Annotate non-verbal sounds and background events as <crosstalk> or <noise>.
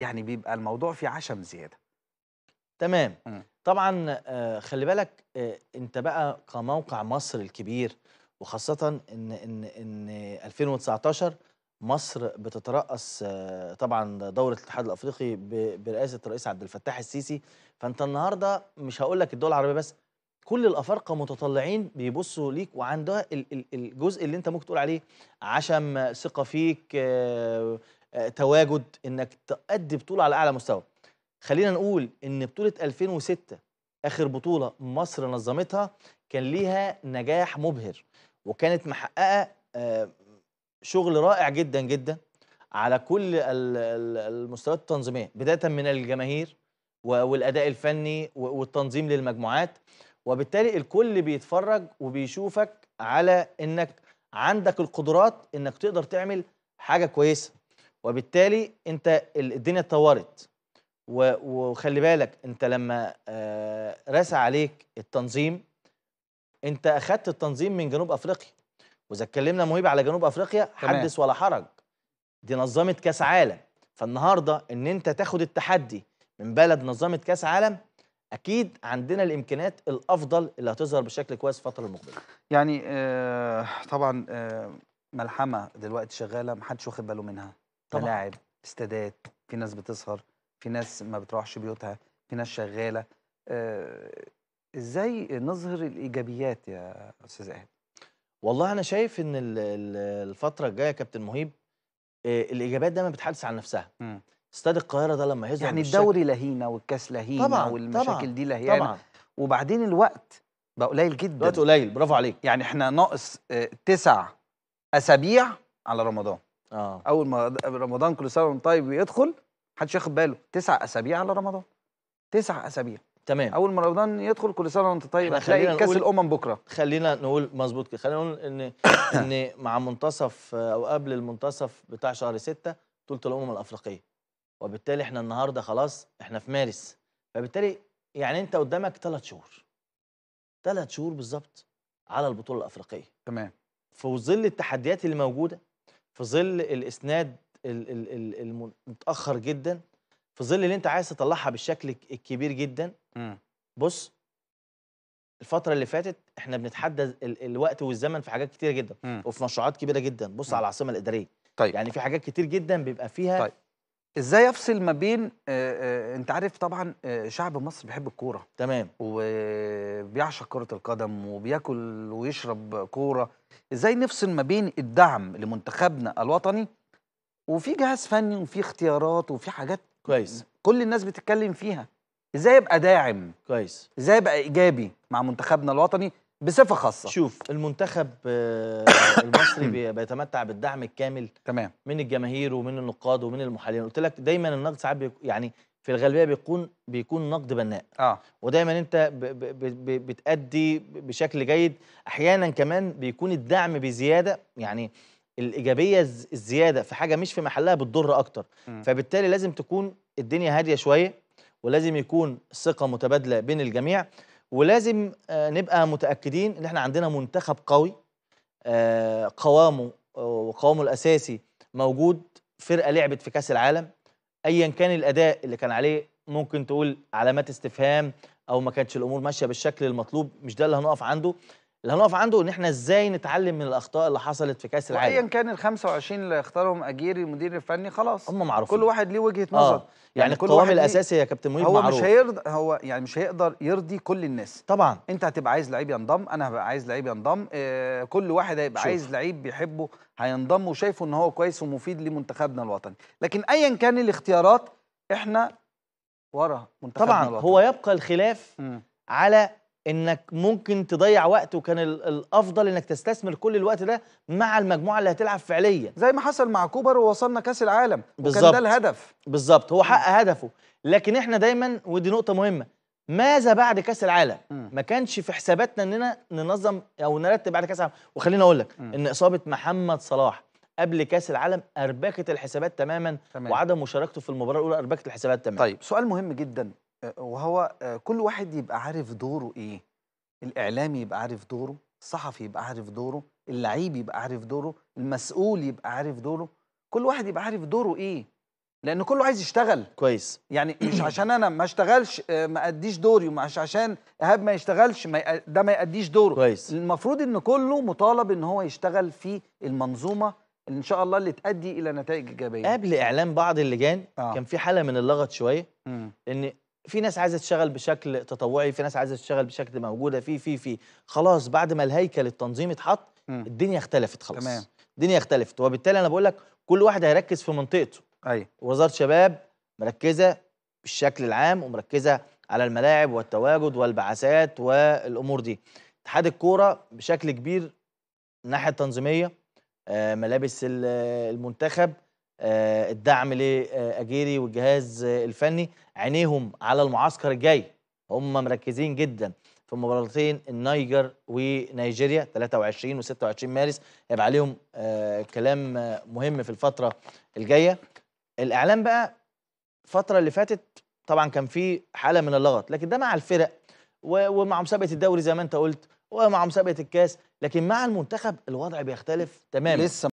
يعني بيبقى الموضوع فيه عشم زياده تمام م. طبعا آه، خلي بالك آه، انت بقى كموقع مصر الكبير وخاصه ان ان ان 2019 مصر بتترأس آه، طبعا دوره الاتحاد الافريقي برئاسه الرئيس عبد الفتاح السيسي فانت النهارده مش هقول لك الدول العربيه بس كل الافارقه متطلعين بيبصوا ليك وعندها الجزء اللي انت ممكن تقول عليه عشم ثقه فيك آه، تواجد انك تأدي بطوله على اعلى مستوى خلينا نقول ان بطوله 2006 اخر بطوله مصر نظمتها كان ليها نجاح مبهر وكانت محققه آه، شغل رائع جدا جدا على كل المستويات التنظيميه بدايه من الجماهير والاداء الفني والتنظيم للمجموعات وبالتالي الكل بيتفرج وبيشوفك على انك عندك القدرات انك تقدر تعمل حاجه كويسه وبالتالي انت الدنيا اتطورت وخلي بالك انت لما آه، رسى عليك التنظيم انت اخذت التنظيم من جنوب افريقيا واذا اتكلمنا مهيب على جنوب افريقيا حدث ولا حرج دي نظمت كاس عالم فالنهارده ان انت تاخد التحدي من بلد نظمت كاس عالم اكيد عندنا الامكانيات الافضل اللي هتظهر بشكل كويس الفتره المقبله يعني آه، طبعا آه، ملحمه دلوقتي شغاله محدش واخد باله منها ملاعب استادات في ناس بتسهر في ناس ما بتروحش بيوتها في ناس شغاله آه ازاي نظهر الايجابيات يا استاذ اهل والله انا شايف ان الفتره الجايه يا كابتن مهيب آه، الايجابيات دايما بتحدث عن نفسها استاد القاهره ده لما هيظهر يعني الدوري لهينا والكاس لهينا طبعا والمشاكل طبعا دي لهينا طبعا وبعدين الوقت بقى قليل جدا الوقت قليل برافو عليك يعني احنا ناقص آه، تسع اسابيع على رمضان اه اول ما رمضان كل سنه وانت طيب يدخل محدش ياخد باله تسع اسابيع على رمضان تسع اسابيع تمام اول ما رمضان يدخل كل سنه وانت طيب هتلاقي كاس الامم بكره خلينا نقول مظبوط كده خلينا نقول ان <coughs> ان مع منتصف او قبل المنتصف بتاع شهر 6 بطوله الامم الافريقيه وبالتالي احنا النهارده خلاص احنا في مارس فبالتالي يعني انت قدامك ثلاث شهور ثلاث شهور بالظبط على البطوله الافريقيه تمام في ظل التحديات اللي موجوده في ظل الاسناد المتاخر جدا في ظل اللي انت عايز تطلعها بالشكل الكبير جدا بص الفتره اللي فاتت احنا بنتحدى الوقت والزمن في حاجات كتيره جدا وفي مشروعات كبيره جدا بص على العاصمه الاداريه طيب. يعني في حاجات كتير جدا بيبقى فيها طيب. ازاي افصل ما بين آه, آه، انت عارف طبعا آه، شعب مصر بيحب الكوره تمام وبيعشق كره القدم وبياكل ويشرب كوره ازاي نفصل ما بين الدعم لمنتخبنا الوطني وفي جهاز فني وفي اختيارات وفي حاجات كويس كل الناس بتتكلم فيها ازاي ابقى داعم كويس ازاي ابقى ايجابي مع منتخبنا الوطني بصفه خاصه شوف المنتخب آه، <coughs> المصري بيتمتع بالدعم الكامل تمام من الجماهير ومن النقاد ومن المحللين قلت لك دايما النقد ساعات يعني في الغالبيه بيكون بيكون نقد بناء اه ودايما انت ب ب ب بتادي بشكل جيد احيانا كمان بيكون الدعم بزياده يعني الايجابيه الزياده في حاجه مش في محلها بتضر اكتر م. فبالتالي لازم تكون الدنيا هاديه شويه ولازم يكون ثقه متبادله بين الجميع ولازم آه، نبقى متاكدين ان احنا عندنا منتخب قوي آه، قوامه وقوامه آه، الاساسي موجود فرقه لعبت في كاس العالم ايا كان الاداء اللي كان عليه ممكن تقول علامات استفهام او ما كانتش الامور ماشيه بالشكل المطلوب مش ده اللي هنقف عنده اللي هنقف عنده ان احنا ازاي نتعلم من الاخطاء اللي حصلت في كاس العالم ايا كان ال 25 اللي اختارهم اجيري المدير الفني خلاص هم معروفين كل واحد ليه وجهه آه. نظر آه. يعني, يعني كل القوام الاساسي يا كابتن مهيب هو معروف. مش هيرضى هو يعني مش هيقدر يرضي كل الناس طبعا انت هتبقى عايز لعيب ينضم انا هبقى عايز لعيب ينضم آه كل واحد هيبقى شوف. عايز لعيب بيحبه هينضم وشايفه ان هو كويس ومفيد لمنتخبنا الوطني لكن ايا كان الاختيارات احنا ورا منتخبنا طبعا الوطني. هو يبقى الخلاف م. على انك ممكن تضيع وقت وكان الافضل انك تستثمر كل الوقت ده مع المجموعه اللي هتلعب فعليا زي ما حصل مع كوبر ووصلنا كاس العالم بالظبط وكان ده الهدف بالظبط هو حقق هدفه لكن احنا دايما ودي نقطه مهمه ماذا بعد كاس العالم م. ما كانش في حساباتنا اننا ننظم او نرتب بعد كاس العالم وخليني اقول لك ان اصابه محمد صلاح قبل كاس العالم اربكت الحسابات تماما تمام. وعدم مشاركته في المباراه الاولى اربكت الحسابات تماما طيب سؤال مهم جدا آه، وهو آه، كل واحد يبقى عارف دوره ايه الاعلامي يبقى عارف دوره الصحفي يبقى عارف دوره اللعيب يبقى عارف دوره المسؤول يبقى عارف دوره كل واحد يبقى عارف دوره ايه لان كله عايز يشتغل كويس يعني مش عشان انا ما اشتغلش آه، ما اديش دوري ومش عشان ايهاب ما يشتغلش ده ما ياديش دوره كويس المفروض ان كله مطالب ان هو يشتغل في المنظومه ان شاء الله اللي تؤدي الى نتائج ايجابيه قبل اعلان بعض اللجان آه. كان في حاله من اللغط شويه ان في ناس عايزه تشتغل بشكل تطوعي في ناس عايزه تشتغل بشكل موجوده في في في خلاص بعد ما الهيكل التنظيمي اتحط الدنيا اختلفت خلاص تمام الدنيا اختلفت وبالتالي انا بقول لك كل واحد هيركز في منطقته ايوه وزاره شباب مركزه بالشكل العام ومركزه على الملاعب والتواجد والبعثات والامور دي اتحاد الكوره بشكل كبير الناحيه التنظيميه آه، ملابس المنتخب آه، الدعم لاجيري والجهاز الفني عينيهم على المعسكر الجاي هم مركزين جدا في مباراتين النيجر ونيجيريا 23 و26 مارس هيبقى عليهم آه، كلام مهم في الفتره الجايه الاعلام بقى الفتره اللي فاتت طبعا كان في حاله من اللغط لكن ده مع الفرق ومع مسابقه الدوري زي ما انت قلت ومع مسابقه الكاس لكن مع المنتخب الوضع بيختلف تماما لسه